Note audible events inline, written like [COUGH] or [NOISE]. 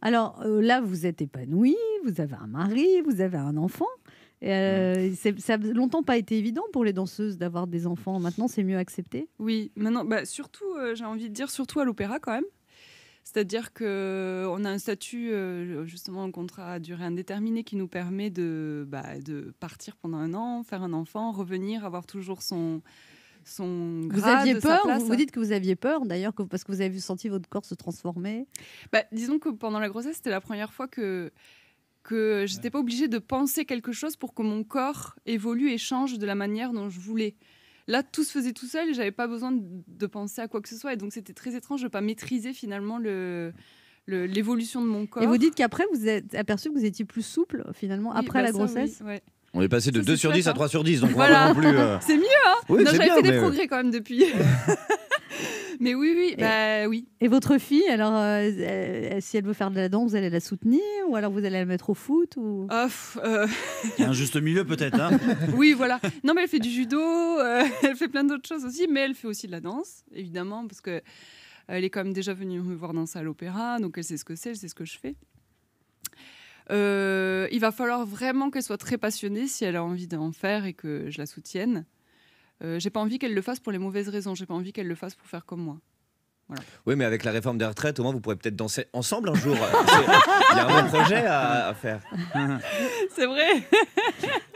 Alors euh, là, vous êtes épanouie, vous avez un mari, vous avez un enfant. Euh, ça n'a longtemps pas été évident pour les danseuses d'avoir des enfants. Maintenant, c'est mieux accepté Oui, maintenant, bah, surtout, euh, j'ai envie de dire, surtout à l'opéra quand même. C'est-à-dire qu'on a un statut, justement, un contrat à durée indéterminée qui nous permet bah, de partir pendant un an, faire un enfant, revenir, avoir toujours son, vous aviez peur Vous dites que vous aviez peur d'ailleurs parce que vous avez senti votre corps se transformer. Bah, disons que pendant la grossesse, c'était la première fois que que j'étais pas obligée de penser quelque chose pour que mon corps évolue et change de la manière dont je voulais. Là, tout se faisait tout seul, j'avais pas besoin de penser à quoi que ce soit, et donc c'était très étrange de pas maîtriser finalement l'évolution de mon corps. Et vous dites qu'après, vous êtes aperçu que vous étiez plus souple, finalement, après bah la grossesse. On est passé de 2 sur 10 à 3 hein. sur 10, donc plus. Euh. [LAUGHS] C'est mieux, hein j'avais fait des progrès quand même depuis. [LAUGHS] mais oui, oui, et, bah, oui. Et votre fille, alors, euh, si elle veut faire de la danse, vous allez la soutenir ou alors vous allez la mettre au foot ou... Off, euh. un juste milieu peut-être. Hein. [LAUGHS] oui, voilà. Non, mais elle fait du judo, elle fait plein d'autres choses aussi, mais elle fait aussi de la danse, évidemment, parce que elle est quand même déjà venue me voir danser à l'opéra, donc elle sait ce que c'est, elle sait ce que je fais il va falloir vraiment qu'elle soit très passionnée si elle a envie d'en faire et que je la soutienne. Euh, j'ai pas envie qu'elle le fasse pour les mauvaises raisons. J'ai pas envie qu'elle le fasse pour faire comme moi. Oui, mais avec la réforme des retraites, au moins, vous pourrez peut-être danser ensemble un jour. [LAUGHS] il y a un bon projet à faire. [LAUGHS] C'est vrai. [LAUGHS]